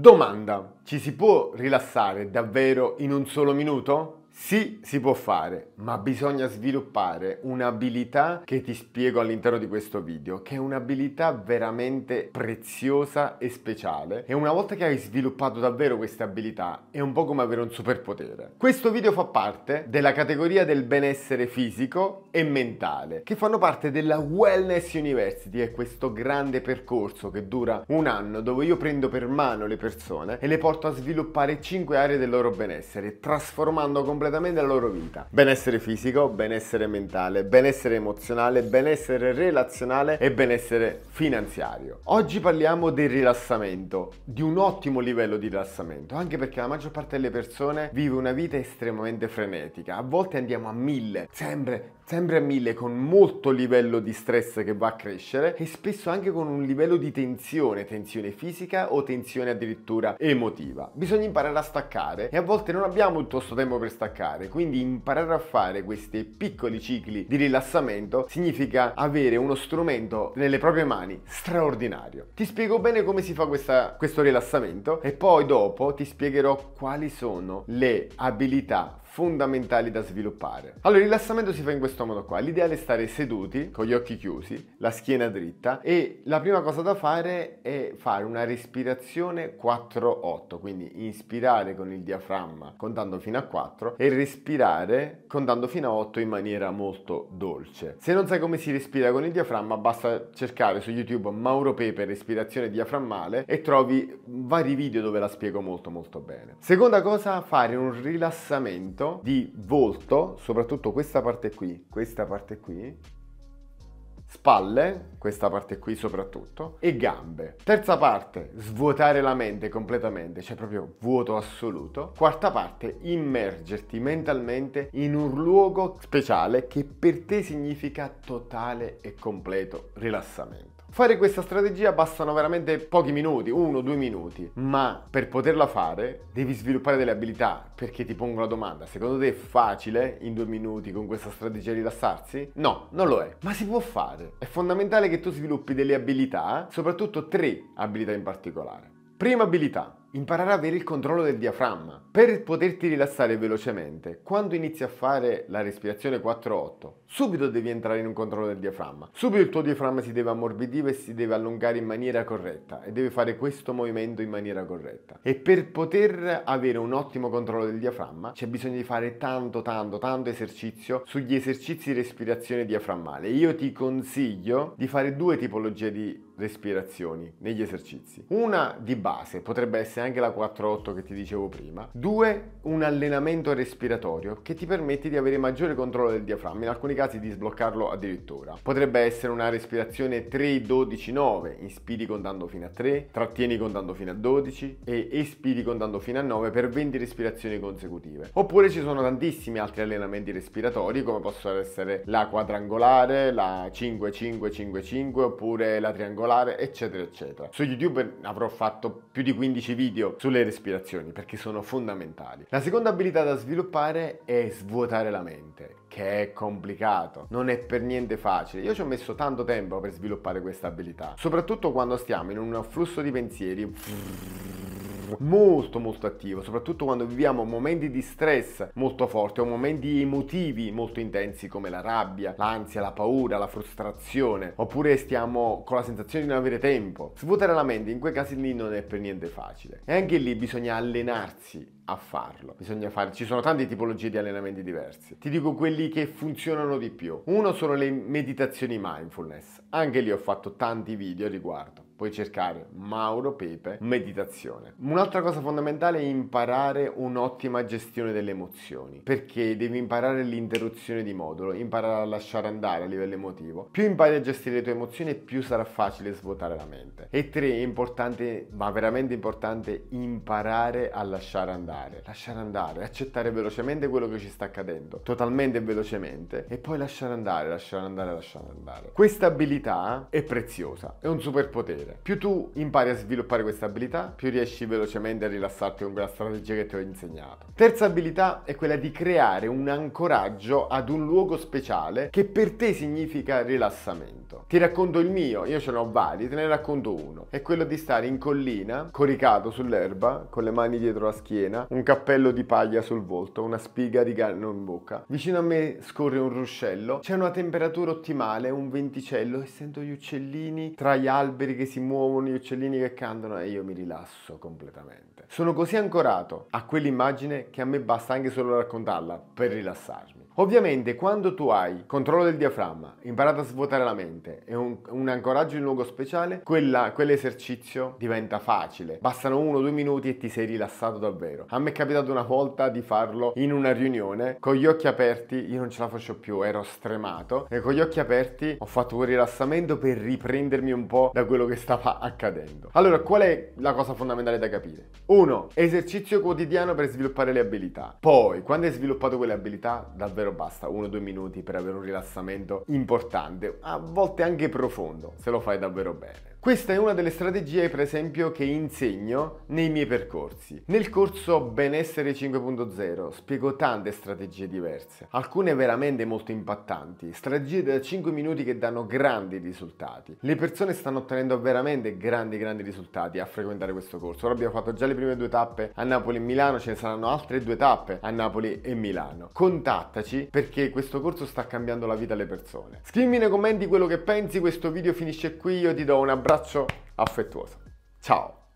Domanda, ci si può rilassare davvero in un solo minuto? Sì, si può fare, ma bisogna sviluppare un'abilità che ti spiego all'interno di questo video, che è un'abilità veramente preziosa e speciale e una volta che hai sviluppato davvero questa abilità è un po' come avere un superpotere. Questo video fa parte della categoria del benessere fisico e mentale, che fanno parte della Wellness University, è questo grande percorso che dura un anno dove io prendo per mano le persone e le porto a sviluppare 5 aree del loro benessere, trasformando completamente completamente la loro vita. Benessere fisico, benessere mentale, benessere emozionale, benessere relazionale e benessere finanziario. Oggi parliamo del rilassamento, di un ottimo livello di rilassamento, anche perché la maggior parte delle persone vive una vita estremamente frenetica. A volte andiamo a mille, sempre sempre a mille con molto livello di stress che va a crescere e spesso anche con un livello di tensione, tensione fisica o tensione addirittura emotiva. Bisogna imparare a staccare e a volte non abbiamo tutto questo tempo per staccare, quindi imparare a fare questi piccoli cicli di rilassamento significa avere uno strumento nelle proprie mani straordinario. Ti spiego bene come si fa questa, questo rilassamento e poi dopo ti spiegherò quali sono le abilità fondamentali da sviluppare. Allora, il rilassamento si fa in questo modo qua. L'ideale è stare seduti, con gli occhi chiusi, la schiena dritta e la prima cosa da fare è fare una respirazione 4-8, quindi inspirare con il diaframma contando fino a 4 e respirare contando fino a 8 in maniera molto dolce. Se non sai come si respira con il diaframma, basta cercare su YouTube Mauro Pepe respirazione diaframmale e trovi vari video dove la spiego molto molto bene. Seconda cosa, fare un rilassamento di volto, soprattutto questa parte qui, questa parte qui, spalle, questa parte qui soprattutto, e gambe. Terza parte, svuotare la mente completamente, cioè proprio vuoto assoluto. Quarta parte, immergerti mentalmente in un luogo speciale che per te significa totale e completo rilassamento. Fare questa strategia bastano veramente pochi minuti, uno o due minuti, ma per poterla fare devi sviluppare delle abilità, perché ti pongo la domanda, secondo te è facile in due minuti con questa strategia rilassarsi? No, non lo è, ma si può fare. È fondamentale che tu sviluppi delle abilità, soprattutto tre abilità in particolare. Prima abilità, imparare a avere il controllo del diaframma per poterti rilassare velocemente. Quando inizi a fare la respirazione 4-8, subito devi entrare in un controllo del diaframma. Subito il tuo diaframma si deve ammorbidire e si deve allungare in maniera corretta e deve fare questo movimento in maniera corretta. E per poter avere un ottimo controllo del diaframma c'è bisogno di fare tanto tanto tanto esercizio sugli esercizi di respirazione diaframmale. Io ti consiglio di fare due tipologie di respirazioni negli esercizi. Una di base potrebbe essere anche la 4-8 che ti dicevo prima. Due, un allenamento respiratorio che ti permette di avere maggiore controllo del diaframma, in alcuni casi di sbloccarlo addirittura. Potrebbe essere una respirazione 3-12-9, inspiri contando fino a 3, trattieni contando fino a 12 e espiri contando fino a 9 per 20 respirazioni consecutive. Oppure ci sono tantissimi altri allenamenti respiratori come possono essere la quadrangolare, la 5-5-5-5 oppure la triangolare particolare, eccetera, eccetera. Su YouTube avrò fatto più di 15 video sulle respirazioni perché sono fondamentali. La seconda abilità da sviluppare è svuotare la mente, che è complicato, non è per niente facile. Io ci ho messo tanto tempo per sviluppare questa abilità, soprattutto quando stiamo in un flusso di pensieri molto molto attivo, soprattutto quando viviamo momenti di stress molto forti o momenti emotivi molto intensi come la rabbia, l'ansia, la paura, la frustrazione, oppure stiamo con la sensazione di non avere tempo. Svuotare la mente in quei casi lì non è per niente facile. E anche lì bisogna allenarsi a farlo. Bisogna fare, ci sono tante tipologie di allenamenti diversi. Ti dico quelli che funzionano di più. Uno sono le meditazioni mindfulness. Anche lì ho fatto tanti video a riguardo puoi cercare Mauro Pepe meditazione. Un'altra cosa fondamentale è imparare un'ottima gestione delle emozioni, perché devi imparare l'interruzione di modulo, imparare a lasciare andare a livello emotivo. Più impari a gestire le tue emozioni, più sarà facile svuotare la mente. E tre, è importante, ma veramente importante, imparare a lasciare andare, lasciare andare, accettare velocemente quello che ci sta accadendo, totalmente velocemente, e poi lasciare andare, lasciare andare, lasciare andare. Questa abilità è preziosa, è un superpotere piacere. Più tu impari a sviluppare questa abilità, più riesci velocemente a rilassarti con quella strategia che ti ho insegnato. Terza abilità è quella di creare un ancoraggio ad un luogo speciale che per te significa rilassamento. Ti racconto il mio, io ce ne ho vari, te ne racconto uno. È quello di stare in collina, coricato sull'erba, con le mani dietro la schiena, un cappello di paglia sul volto, una spiga di canno in bocca. Vicino a me scorre un ruscello, c'è una temperatura ottimale, un venticello e sento gli uccellini tra gli alberi che si si muovono, gli uccellini che cantano e io mi rilasso completamente. Sono così ancorato a quell'immagine che a me basta anche solo raccontarla per rilassarmi. Ovviamente quando tu hai controllo del diaframma, imparato a svuotare la mente e un, un ancoraggio in luogo speciale, quella, quell'esercizio diventa facile. Bastano uno o due minuti e ti sei rilassato davvero. A me è capitato una volta di farlo in una riunione, con gli occhi aperti, io non ce la faccio più, ero stremato, e con gli occhi aperti ho fatto quel rilassamento per riprendermi un po' da quello che stavo stava accadendo. Allora, qual è la cosa fondamentale da capire? 1. Esercizio quotidiano per sviluppare le abilità. Poi, quando hai sviluppato quelle abilità, davvero basta 1-2 minuti per avere un rilassamento importante, a volte anche profondo, se lo fai davvero bene. Questa è una delle strategie, per esempio, che insegno nei miei percorsi. Nel corso Benessere 5.0 spiego tante strategie diverse, alcune veramente molto impattanti, strategie da 5 minuti che danno grandi risultati. Le persone stanno ottenendo veramente grandi, grandi risultati a frequentare questo corso. Ora abbiamo fatto già le prime due tappe a Napoli e Milano, ce ne saranno altre due tappe a Napoli e Milano. Contattaci perché questo corso sta cambiando la vita alle persone. Scrivimi nei commenti quello che pensi, questo video finisce qui, io ti do un abbraccio abbraccio affettuoso. Ciao!